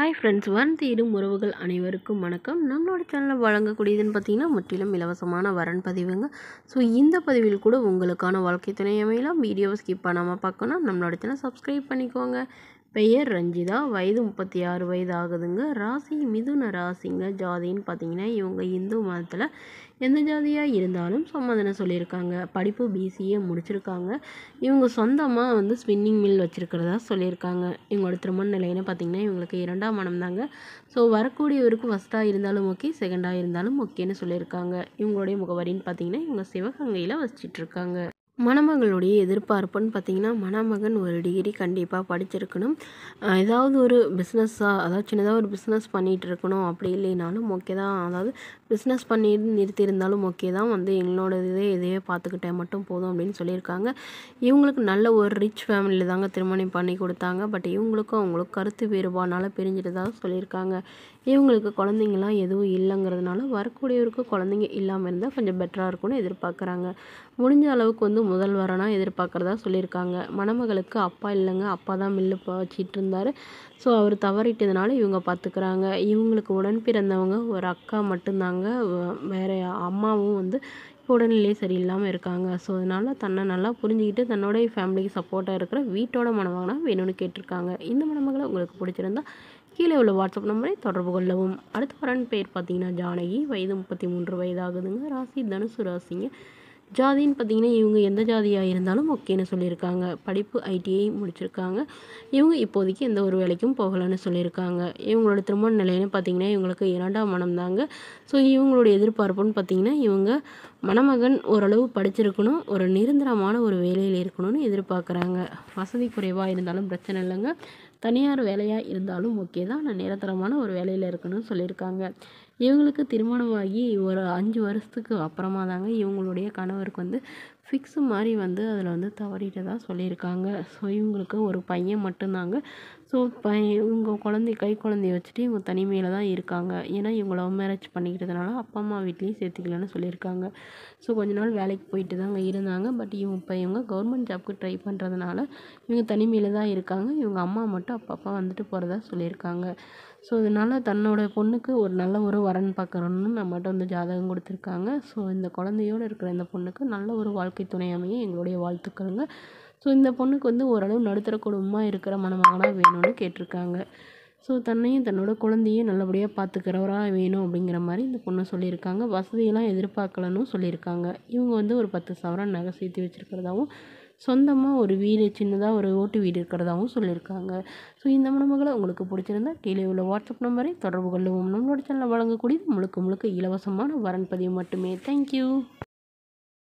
hi friends வரன் உறவுகள் அனைவருக்கும் வணக்கம் நம்மளோட சேனலில் வழங்கக்கூடியதுன்னு பார்த்தீங்கன்னா முற்றிலும் இலவசமான வரண் பதிவுங்க ஸோ இந்த பதிவில் கூட உங்களுக்கான வாழ்க்கை துணை அமையலாம் வீடியோவை ஸ்கிப் பண்ணாமல் பார்க்கணும் நம்மளோட சேனல் சப்ஸ்கிரைப் பண்ணிக்கோங்க பெயர் ரஞ்சிதா வயது முப்பத்தி ஆறு வயது ஆகுதுங்க ராசி மிதுன ராசிங்க ஜாதின்னு பார்த்தீங்கன்னா இவங்க இந்து மதத்தில் எந்த ஜாதியாக இருந்தாலும் சம்மதனை சொல்லியிருக்காங்க படிப்பு பிசிஏ முடிச்சிருக்காங்க இவங்க சொந்தமாக வந்து ஸ்பின்னிங் மில் வச்சுருக்கிறதா சொல்லியிருக்காங்க இவங்களோட திருமண நிலைன்னு பார்த்தீங்கன்னா இவங்களுக்கு இரண்டாம் மனம் தாங்க ஸோ வரக்கூடியவருக்கு ஃபஸ்ட்டாக இருந்தாலும் ஓகே செகண்டாக இருந்தாலும் ஓகேன்னு சொல்லியிருக்காங்க இவங்களுடைய முகவரின்னு பார்த்தீங்கன்னா இவங்க சிவகங்கையில் வச்சிட்ருக்காங்க மணமகளுடைய எதிர்பார்ப்புன்னு பார்த்தீங்கன்னா மணமகன் ஒரு டிகிரி கண்டிப்பாக படிச்சிருக்கணும் ஏதாவது ஒரு பிஸ்னஸாக அதாவது சின்னதாக ஒரு பிஸ்னஸ் பண்ணிகிட்டு இருக்கணும் அப்படி இல்லைனாலும் ஓகே தான் அதாவது பிஸ்னஸ் பண்ணி நிறுத்தியிருந்தாலும் ஓகே தான் வந்து எங்களோட இதே இதையே பார்த்துக்கிட்டே மட்டும் போதும் அப்படின்னு சொல்லியிருக்காங்க இவங்களுக்கு நல்ல ஒரு ரிச் ஃபேமிலியில் தாங்க திருமணம் பண்ணி கொடுத்தாங்க பட் இவங்களுக்கும் அவங்களுக்கு கருத்து வேறுபாடுனால தான் சொல்லியிருக்காங்க இவங்களுக்கு குழந்தைங்களாம் எதுவும் இல்லைங்கிறதுனால வரக்கூடியவருக்கு குழந்தைங்க இல்லாமல் இருந்தால் கொஞ்சம் பெட்டராக இருக்கும்னு எதிர்பார்க்குறாங்க முடிஞ்ச அளவுக்கு வந்து முதல் வரனாக எதிர்பார்க்குறதா சொல்லியிருக்காங்க மணமகளுக்கு அப்பா இல்லைங்க அப்பா தான் மில்லு வச்சிட்டு இருந்தார் ஸோ அவர் தவறிட்டதுனால இவங்க பார்த்துக்கிறாங்க இவங்களுக்கு உடன் பிறந்தவங்க ஒரு அக்கா மட்டும்தாங்க வேற அம்மாவும் வந்து உடல்நிலை சரியில்லாமல் இருக்காங்க ஸோ அதனால் தன்னை நல்லா புரிஞ்சுக்கிட்டு தன்னோடைய ஃபேமிலிக்கு சப்போர்ட்டாக இருக்கிற வீட்டோட மணமகனாக வேணும்னு கேட்டிருக்காங்க இந்த மணமகளை உங்களுக்கு பிடிச்சிருந்தா கீழே உள்ள வாட்ஸ்அப் நம்பரை தொடர்பு கொள்ளவும் அடுத்த வரன் பேர் பார்த்தீங்கன்னா ஜானகி வயது முப்பத்தி மூன்று வயதாகுதுங்க ராசி தனுசு ராசிங்க ஜாதின்னு பார்த்தீங்கன்னா இவங்க எந்த ஜாதியாக இருந்தாலும் ஓகேன்னு சொல்லியிருக்காங்க படிப்பு ஐடிஐ முடிச்சிருக்காங்க இவங்க இப்போதைக்கு எந்த ஒரு வேலைக்கும் போகலன்னு சொல்லியிருக்காங்க இவங்களோட திருமண நிலைன்னு பார்த்தீங்கன்னா இவங்களுக்கு இரண்டாம் மனம் தாங்க ஸோ இவங்களுடைய எதிர்பார்ப்புன்னு பார்த்தீங்கன்னா இவங்க மணமகன் ஓரளவு படிச்சிருக்கணும் ஒரு நிரந்தரமான ஒரு வேலையில் இருக்கணும்னு எதிர்பார்க்குறாங்க வசதி குறைவாக இருந்தாலும் பிரச்சனை இல்லைங்க தனியார் வேலையாக இருந்தாலும் ஓகே தான் நான் நிரந்தரமான ஒரு வேலையில் இருக்கணும்னு சொல்லியிருக்காங்க இவங்களுக்கு திருமணமாகி ஒரு அஞ்சு வருஷத்துக்கு அப்புறமா தாங்க இவங்களுடைய கணவருக்கு வந்து சிக்ஸு மாதிரி வந்து அதில் வந்து தவறிட்டு தான் சொல்லியிருக்காங்க ஸோ இவங்களுக்கு ஒரு பையன் மட்டும்தாங்க ஸோ பையன் இவங்க குழந்தை கை குழந்தைய வச்சுட்டு இவங்க தனிமையில் தான் இருக்காங்க ஏன்னா இவங்க லவ் மேரேஜ் பண்ணிக்கிட்டதுனால அப்பா அம்மா வீட்லேயும் சேர்த்துக்கலன்னு சொல்லியிருக்காங்க ஸோ கொஞ்ச நாள் வேலைக்கு போயிட்டு தாங்க இருந்தாங்க பட் இவங்க இப்போ இவங்க கவர்மெண்ட் ஜாப்க்கு ட்ரை பண்ணுறதுனால இவங்க தனிமையில் தான் இருக்காங்க இவங்க அம்மா மட்டும் அப்பப்போ வந்துட்டு போகிறதா சொல்லியிருக்காங்க ஸோ இதனால் தன்னோட பொண்ணுக்கு ஒரு நல்ல ஒரு வரன் பார்க்கணுன்னு நம்மகிட்ட வந்து ஜாதகம் கொடுத்துருக்காங்க ஸோ இந்த குழந்தையோடு இருக்கிற இந்த பொண்ணுக்கு நல்ல ஒரு வாழ்க்கை வாழ்க்கை துணை அமைய எங்களுடைய வாழ்த்துக்கள்ங்க ஸோ இந்த பொண்ணுக்கு வந்து ஓரளவு நடுத்தர குடும்பமாக இருக்கிற மணமகனாக வேணும்னு கேட்டிருக்காங்க ஸோ தன்னையும் தன்னோட குழந்தையும் நல்லபடியாக பார்த்துக்கிறவராக வேணும் அப்படிங்கிற மாதிரி இந்த பொண்ணு சொல்லியிருக்காங்க வசதியெல்லாம் எதிர்பார்க்கலன்னு சொல்லியிருக்காங்க இவங்க வந்து ஒரு பத்து சவரன் நகை சேர்த்து வச்சுருக்கிறதாகவும் சொந்தமாக ஒரு வீடு சின்னதாக ஒரு ஓட்டு வீடு இருக்கிறதாகவும் சொல்லியிருக்காங்க ஸோ இந்த மணமகளை உங்களுக்கு பிடிச்சிருந்தா கீழே உள்ள வாட்ஸ்அப் நம்பரை தொடர்பு கொள்ளுவோம் நம்மளோட சேனலில் வழங்கக்கூடியது முழுக்க முழுக்க இலவசமான பதிவு மட்டுமே தேங்க்யூ